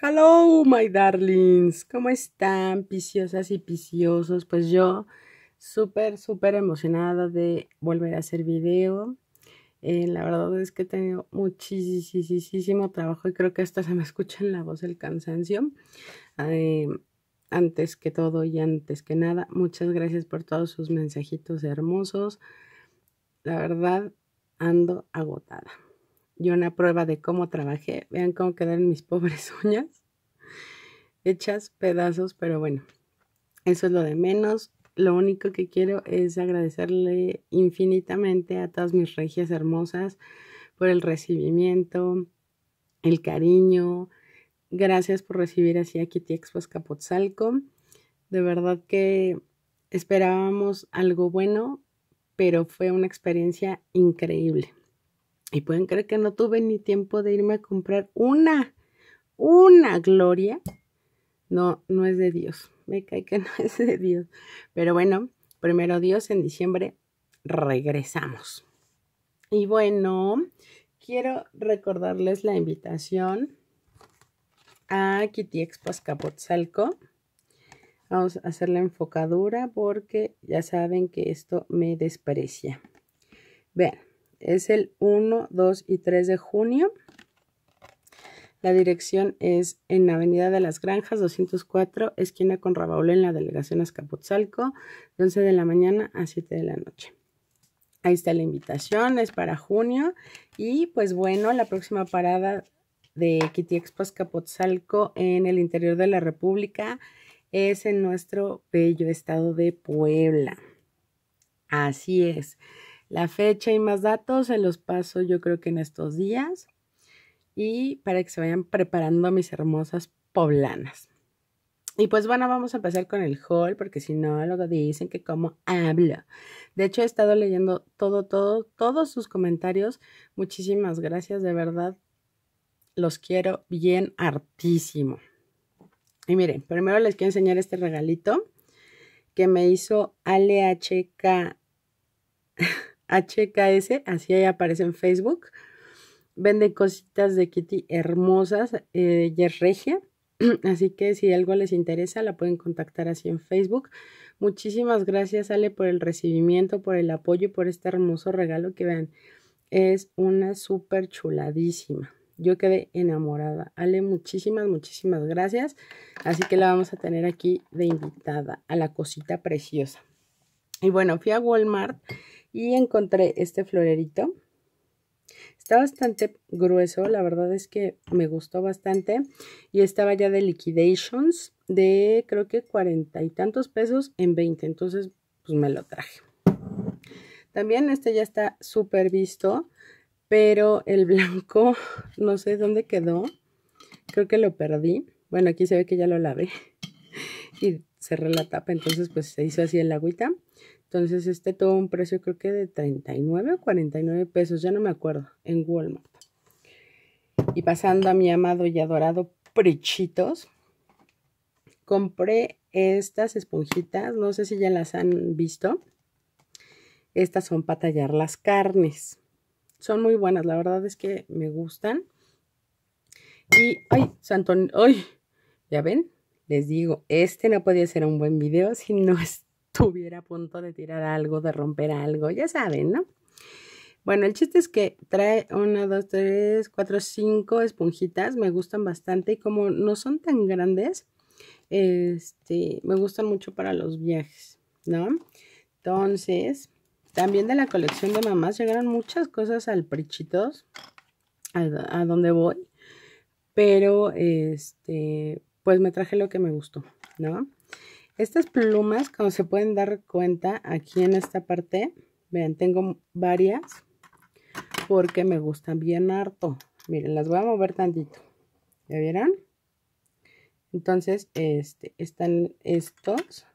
Hello, my darlings. ¿Cómo están, piciosas y piciosos? Pues yo súper, súper emocionada de volver a hacer video. Eh, la verdad es que he tenido muchísimo trabajo y creo que hasta se me escucha en la voz el cansancio. Em, antes que todo y antes que nada, muchas gracias por todos sus mensajitos hermosos. La verdad, ando agotada y una prueba de cómo trabajé. Vean cómo quedaron mis pobres uñas. Hechas pedazos, pero bueno, eso es lo de menos. Lo único que quiero es agradecerle infinitamente a todas mis regias hermosas por el recibimiento, el cariño. Gracias por recibir así a Kitty Expo Escapotzalco. De verdad que esperábamos algo bueno, pero fue una experiencia increíble. Y pueden creer que no tuve ni tiempo de irme a comprar una, una gloria. No, no es de Dios. Me cae que no es de Dios. Pero bueno, primero Dios, en diciembre regresamos. Y bueno, quiero recordarles la invitación a Kitty Expo Azcapotzalco. Vamos a hacer la enfocadura porque ya saben que esto me desprecia. Vean. Es el 1, 2 y 3 de junio. La dirección es en Avenida de las Granjas, 204, esquina con Rabaul en la delegación Azcapotzalco, de 11 de la mañana a 7 de la noche. Ahí está la invitación, es para junio. Y pues bueno, la próxima parada de Kitty Expo Azcapotzalco en el interior de la República es en nuestro bello estado de Puebla. Así es. La fecha y más datos se los paso yo creo que en estos días y para que se vayan preparando mis hermosas poblanas. Y pues bueno, vamos a empezar con el haul, porque si no, luego dicen que cómo hablo. De hecho, he estado leyendo todo, todo, todos sus comentarios. Muchísimas gracias, de verdad. Los quiero bien hartísimo. Y miren, primero les quiero enseñar este regalito que me hizo Alehk... HKS, así ahí aparece en Facebook. Vende cositas de Kitty hermosas, eh, y regia. Así que si algo les interesa, la pueden contactar así en Facebook. Muchísimas gracias, Ale, por el recibimiento, por el apoyo y por este hermoso regalo que vean. Es una súper chuladísima. Yo quedé enamorada. Ale, muchísimas, muchísimas gracias. Así que la vamos a tener aquí de invitada a la cosita preciosa. Y bueno, fui a Walmart y encontré este florerito. Está bastante grueso, la verdad es que me gustó bastante. Y estaba ya de liquidations de creo que cuarenta y tantos pesos en 20, entonces pues me lo traje. También este ya está súper visto, pero el blanco no sé dónde quedó. Creo que lo perdí. Bueno, aquí se ve que ya lo lavé y cerré la tapa, entonces pues se hizo así el agüita. Entonces este tuvo un precio creo que de 39 o 49 pesos, ya no me acuerdo, en Walmart. Y pasando a mi amado y adorado Prechitos, compré estas esponjitas, no sé si ya las han visto. Estas son para tallar las carnes. Son muy buenas, la verdad es que me gustan. Y, ay, Santón, ay, ya ven, les digo, este no podía ser un buen video si no es estuviera a punto de tirar algo, de romper algo, ya saben, ¿no? Bueno, el chiste es que trae una, dos, tres, cuatro, cinco esponjitas, me gustan bastante y como no son tan grandes, este, me gustan mucho para los viajes, ¿no? Entonces, también de la colección de mamás llegaron muchas cosas al Prichitos, a, a donde voy, pero este, pues me traje lo que me gustó, ¿no? Estas plumas, como se pueden dar cuenta, aquí en esta parte, vean, tengo varias porque me gustan bien harto. Miren, las voy a mover tantito. ¿Ya vieron? Entonces, este, están estos,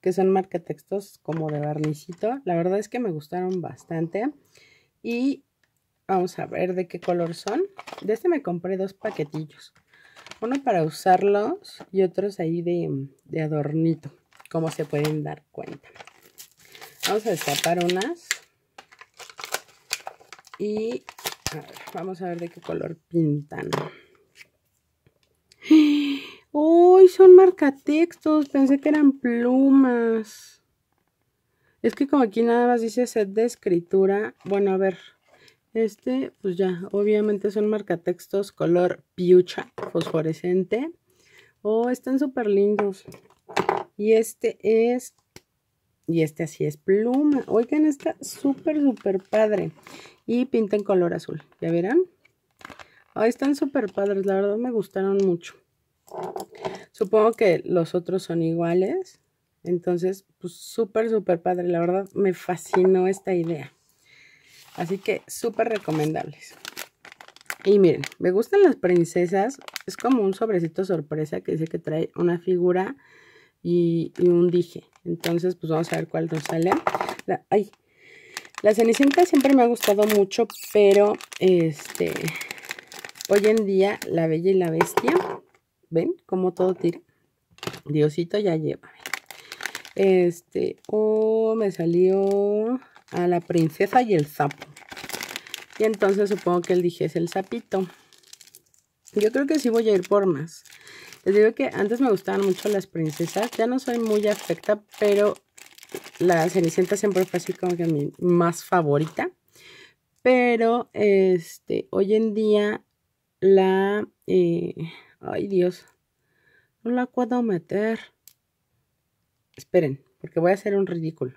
que son marca textos como de barnicito. La verdad es que me gustaron bastante. Y vamos a ver de qué color son. De este me compré dos paquetillos. Uno para usarlos y otros ahí de, adornito, como se pueden dar cuenta. Vamos a destapar unas. Y vamos a ver de qué color pintan. ¡Uy! son marcatextos. Pensé que eran plumas. Es que como aquí nada más dice set de escritura. Bueno, a ver. Este, pues ya, obviamente son marcatextos color piucha fosforescente. Oh, están súper lindos. Y este es, y este así es pluma. Oigan, está súper, súper padre. Y pinta en color azul, ya verán. Oh, están súper padres, la verdad me gustaron mucho. Supongo que los otros son iguales. Entonces, pues súper, súper padre. La verdad me fascinó esta idea. Así que súper recomendables. Y miren, me gustan las princesas. Es como un sobrecito sorpresa que dice que trae una figura y, un dije. Entonces, pues vamos a ver cuál nos sale. La, ay, la Cenicienta siempre me ha gustado mucho, pero este hoy en día la Bella y la Bestia, ¿ven? Como todo tira. Diosito ya lleva. Este, oh, me salió a la princesa y el sapo. Y entonces supongo que él dijese el sapito. Yo creo que sí voy a ir por más. Les digo que antes me gustaban mucho las princesas. Ya no soy muy afecta, pero la Cenicienta siempre fue así como que mi más favorita. Pero este, hoy en día la... Eh, ay Dios, no la puedo meter. Esperen, porque voy a hacer un ridículo.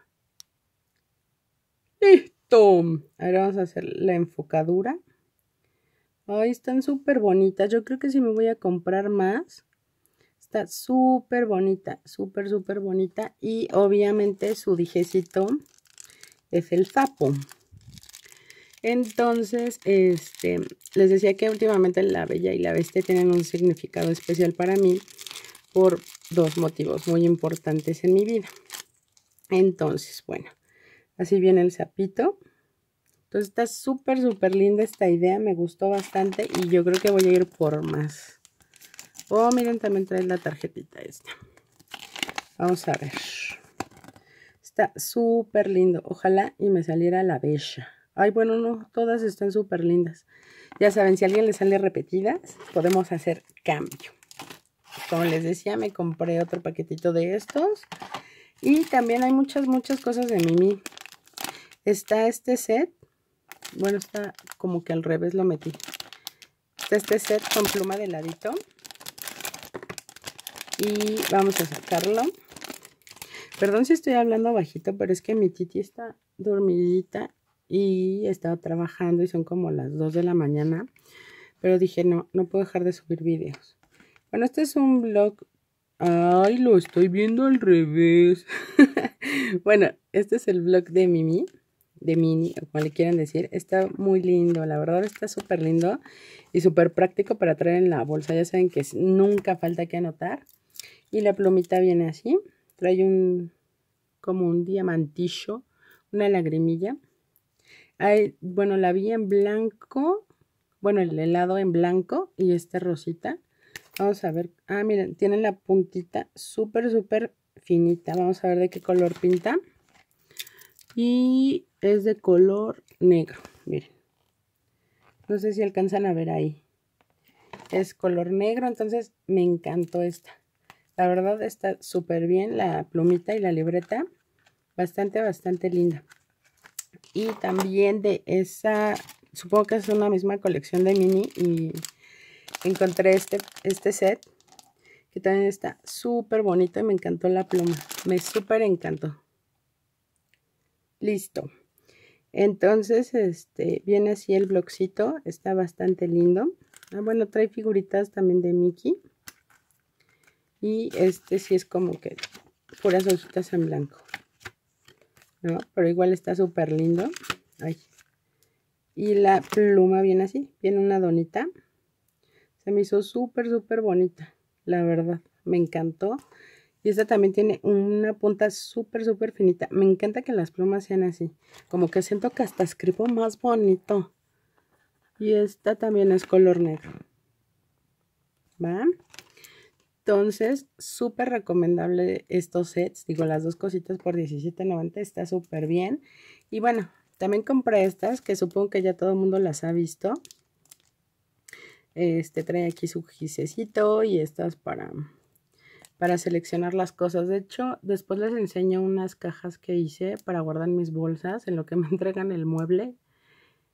Listo. Ahora vamos a hacer la enfocadura. Ay, están súper bonitas. Yo creo que si me voy a comprar más. Está súper bonita, súper, súper bonita. Y obviamente su dijecito es el sapo. Entonces, este, les decía que últimamente la Bella y la Bestia tienen un significado especial para mí por dos motivos muy importantes en mi vida. Entonces, bueno, Así viene el sapito. Entonces está súper, súper linda esta idea. Me gustó bastante y yo creo que voy a ir por más. Oh, miren, también trae la tarjetita esta. Vamos a ver. Está súper lindo. Ojalá y me saliera la bella. Ay, bueno, no, todas están súper lindas. Ya saben, si a alguien le sale repetidas, podemos hacer cambio. Como les decía, me compré otro paquetito de estos. Y también hay muchas, muchas cosas de Mimi está este set, bueno, está como que al revés lo metí. Está este set con pluma de ladito. Y vamos a sacarlo. Perdón si estoy hablando bajito, pero es que mi titi está dormidita y estaba trabajando y son como las 2 de la mañana. Pero dije, no, no puedo dejar de subir videos. Bueno, este es un blog. Ay, lo estoy viendo al revés. bueno, este es el blog de Mimi de mini, o cual le quieran decir, está muy lindo, la verdad está súper lindo y súper práctico para traer en la bolsa, ya saben que nunca falta que anotar. Y la plumita viene así, trae un, como un diamantillo, una lagrimilla. bueno, la vi en blanco, bueno, el helado en blanco y esta rosita. Vamos a ver, ah, miren, tiene la puntita súper, súper finita, vamos a ver de qué color pinta y es de color negro, miren. No sé si alcanzan a ver ahí. Es color negro, entonces me encantó esta. La verdad está súper bien la plumita y la libreta. Bastante, bastante linda. Y también de esa, supongo que es una misma colección de mini y encontré este, este set que también está súper bonito y me encantó la pluma. Me súper encantó. Listo. Entonces, este, viene así el bloxito, está bastante lindo. Ah, bueno, trae figuritas también de Mickey. Y este sí es como que puras hojitas en blanco. Pero igual está súper lindo. Y la pluma viene así, viene una donita. Se me hizo súper, súper bonita, la verdad. Me encantó. Y esta también tiene una punta súper, súper finita. Me encanta que las plumas sean así. Como que siento que hasta escribo más bonito. Y esta también es color negro. ¿Va? Entonces, súper recomendable estos sets. Digo, las dos cositas por $17.90 está súper bien. Y bueno, también compré estas que supongo que ya todo el mundo las ha visto. Este trae aquí su gisecito y estas para para seleccionar las cosas. De hecho, después les enseño unas cajas que hice para guardar mis bolsas en lo que me entregan el mueble.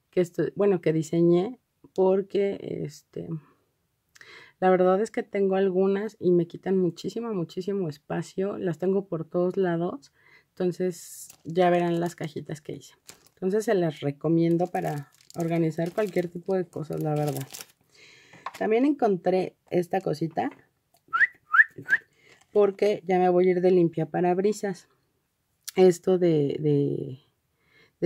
Que estoy, bueno, que diseñé porque este... La verdad es que tengo algunas y me quitan muchísimo, muchísimo espacio. Las tengo por todos lados. Entonces ya verán las cajitas que hice. Entonces se las recomiendo para organizar cualquier tipo de cosas, la verdad. También encontré esta cosita porque ya me voy a ir de limpiar parabrisas. Esto de,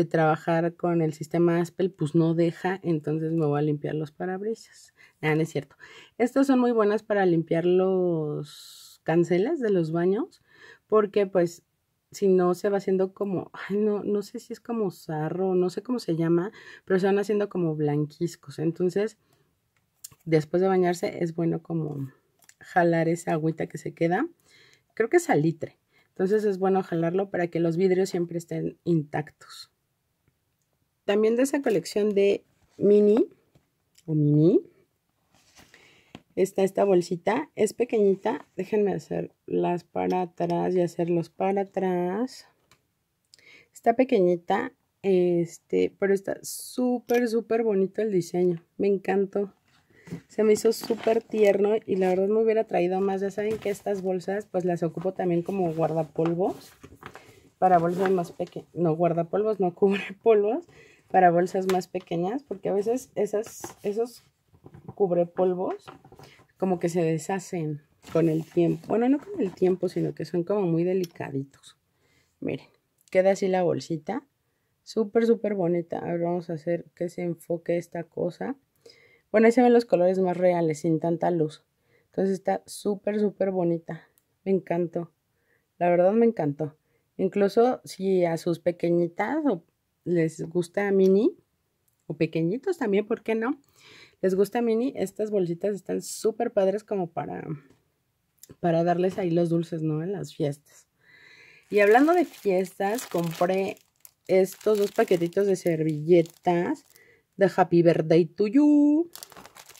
trabajar con el sistema Aspel, pues no deja, entonces me voy a limpiar los parabrisas. Ah, no es cierto. Estas son muy buenas para limpiar los cancelas de los baños, porque pues si no se va haciendo como, ay, no, no sé si es como sarro, no sé cómo se llama, pero se van haciendo como blanquiscos. Entonces, después de bañarse es bueno como jalar esa agüita que se queda. Creo que es alitre Entonces es bueno jalarlo para que los vidrios siempre estén intactos. También de esa colección de mini o mini está esta bolsita. Es pequeñita. Déjenme hacer las para atrás y hacerlos para atrás. Está pequeñita, este, pero está súper, súper bonito el diseño. Me encantó. Se me hizo súper tierno y la verdad me hubiera traído más. Ya saben que estas bolsas pues las ocupo también como guardapolvos. Para bolsas más pequeñas. No, guardapolvos, no cubre polvos. Para bolsas más pequeñas. Porque a veces esas, esos cubrepolvos como que se deshacen con el tiempo. Bueno, no con el tiempo, sino que son como muy delicaditos. Miren, queda así la bolsita. Súper, súper bonita. Ahora vamos a hacer que se enfoque esta cosa. Bueno, ahí se ven los colores más reales, sin tanta luz. Entonces está súper, súper bonita. Me encantó. La verdad me encantó. Incluso si a sus pequeñitas o les gusta mini, o pequeñitos también, ¿por qué no? Les gusta mini, estas bolsitas están súper padres como para, para darles ahí los dulces, ¿no? En las fiestas. Y hablando de fiestas, compré estos dos paquetitos de servilletas de Happy Birthday to You.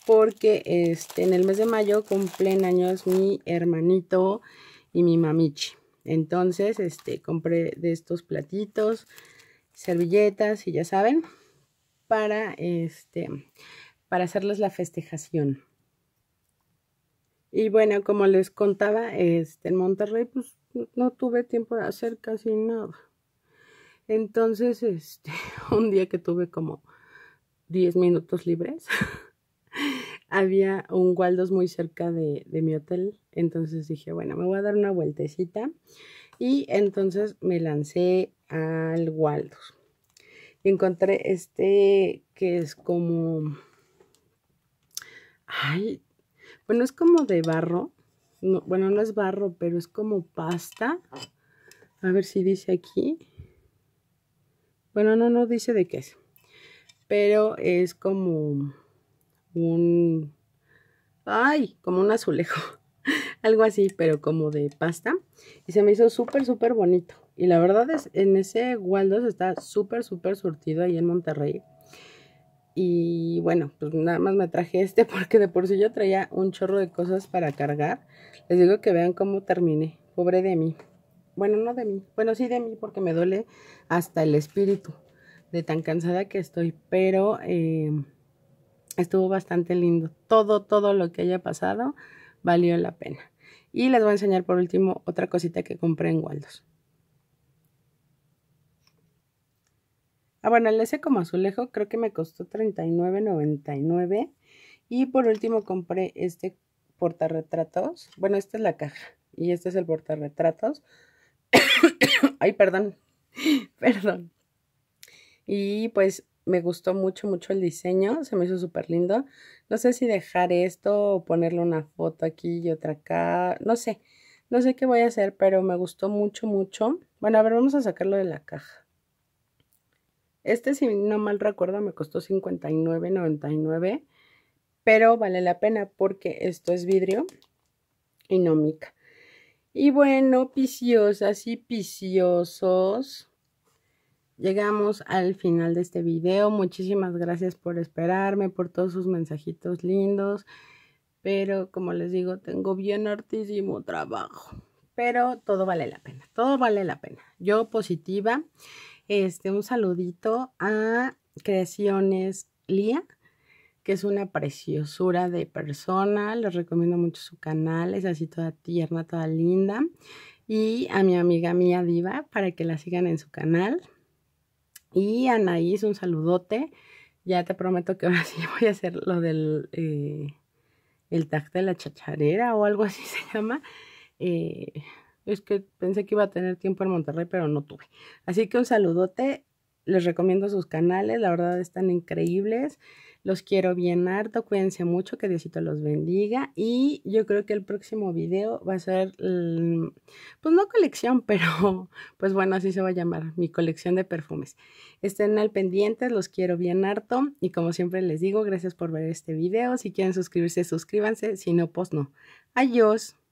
Porque este, en el mes de mayo cumplen años mi hermanito y mi mamichi. Entonces, este, compré de estos platitos, servilletas y ya saben, para, este, para hacerles la festejación. Y bueno, como les contaba, este, en Monterrey pues no tuve tiempo de hacer casi nada. Entonces, este, un día que tuve como 10 minutos libres. Había un Waldos muy cerca de, mi hotel, entonces dije, bueno, me voy a dar una vueltecita. Y entonces me lancé al Waldos. Y encontré este que es como... Ay, bueno, es como de barro. bueno, no es barro, pero es como pasta. A ver si dice aquí. Bueno, no, no dice de qué es pero es como un, ay, como un azulejo, algo así, pero como de pasta. Y se me hizo súper, súper bonito. Y la verdad es, en ese Waldos está súper, súper surtido ahí en Monterrey. Y bueno, pues nada más me traje este porque de por sí yo traía un chorro de cosas para cargar. Les digo que vean cómo terminé. Pobre de mí. Bueno, no de mí. Bueno, sí de mí porque me duele hasta el espíritu de tan cansada que estoy, pero eh, estuvo bastante lindo. Todo, todo lo que haya pasado valió la pena. Y les voy a enseñar por último otra cosita que compré en Waldos. Ah, bueno, el ese como azulejo creo que me costó $39.99. Y por último compré este portarretratos. Bueno, esta es la caja y este es el portarretratos. Ay, perdón, perdón. Y pues me gustó mucho, mucho el diseño, se me hizo súper lindo. No sé si dejar esto o ponerle una foto aquí y otra acá, no sé. No sé qué voy a hacer, pero me gustó mucho, mucho. Bueno, a ver, vamos a sacarlo de la caja. Este, si no mal recuerdo, me costó $59.99, pero vale la pena porque esto es vidrio y no mica. Y bueno, piciosas y piciosos, Llegamos al final de este video. Muchísimas gracias por esperarme, por todos sus mensajitos lindos. Pero como les digo, tengo bien hartísimo trabajo. Pero todo vale la pena, todo vale la pena. Yo positiva. Este, un saludito a Creaciones Lía, que es una preciosura de persona. Les recomiendo mucho su canal. Es así toda tierna, toda linda. Y a mi amiga Mía Diva para que la sigan en su canal. Y Anaís, un saludote. Ya te prometo que ahora sí voy a hacer lo del eh, el tag de la chacharera o algo así se llama. Eh, es que pensé que iba a tener tiempo en Monterrey, pero no tuve. Así que un saludote. Les recomiendo sus canales, la verdad están increíbles. Los quiero bien harto, cuídense mucho, que Diosito los bendiga y yo creo que el próximo video va a ser, pues no colección, pero pues bueno, así se va a llamar, mi colección de perfumes. Estén al pendiente, los quiero bien harto y como siempre les digo, gracias por ver este video. Si quieren suscribirse, suscríbanse, si no, pues no. Adiós.